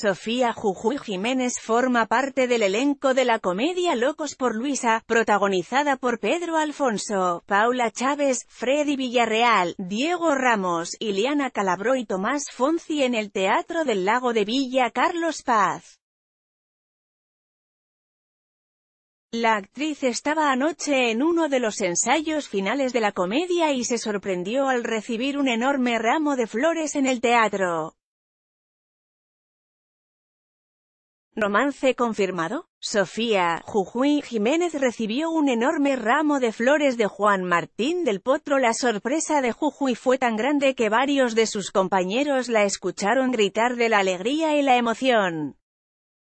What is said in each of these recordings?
Sofía Jujuy Jiménez forma parte del elenco de la comedia Locos por Luisa, protagonizada por Pedro Alfonso, Paula Chávez, Freddy Villarreal, Diego Ramos, Iliana Calabró y Tomás Fonzi en el Teatro del Lago de Villa Carlos Paz. La actriz estaba anoche en uno de los ensayos finales de la comedia y se sorprendió al recibir un enorme ramo de flores en el teatro. Romance confirmado. Sofía Jujuy Jiménez recibió un enorme ramo de flores de Juan Martín del Potro. La sorpresa de Jujuy fue tan grande que varios de sus compañeros la escucharon gritar de la alegría y la emoción.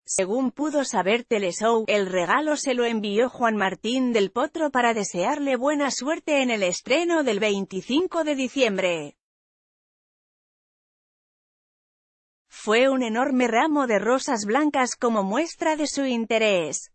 Según pudo saber Teleshow, el regalo se lo envió Juan Martín del Potro para desearle buena suerte en el estreno del 25 de diciembre. fue un enorme ramo de rosas blancas como muestra de su interés.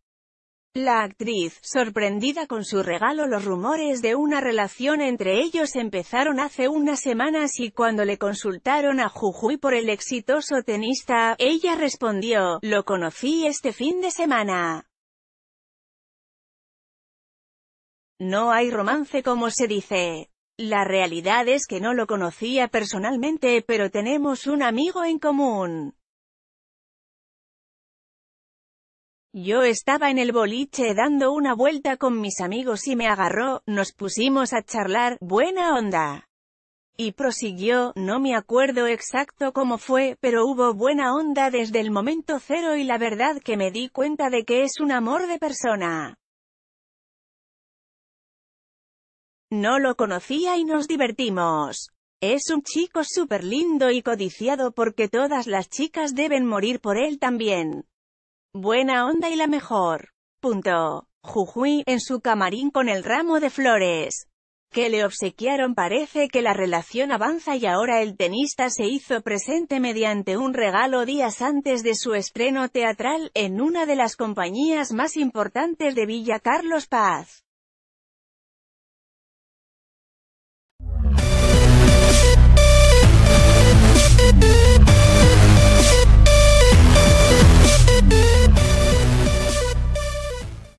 La actriz, sorprendida con su regalo los rumores de una relación entre ellos empezaron hace unas semanas y cuando le consultaron a Jujuy por el exitoso tenista, ella respondió, lo conocí este fin de semana. No hay romance como se dice. La realidad es que no lo conocía personalmente, pero tenemos un amigo en común. Yo estaba en el boliche dando una vuelta con mis amigos y me agarró, nos pusimos a charlar, buena onda. Y prosiguió, no me acuerdo exacto cómo fue, pero hubo buena onda desde el momento cero y la verdad que me di cuenta de que es un amor de persona. No lo conocía y nos divertimos. Es un chico súper lindo y codiciado porque todas las chicas deben morir por él también. Buena onda y la mejor. Punto. Jujuy, en su camarín con el ramo de flores que le obsequiaron parece que la relación avanza y ahora el tenista se hizo presente mediante un regalo días antes de su estreno teatral, en una de las compañías más importantes de Villa Carlos Paz.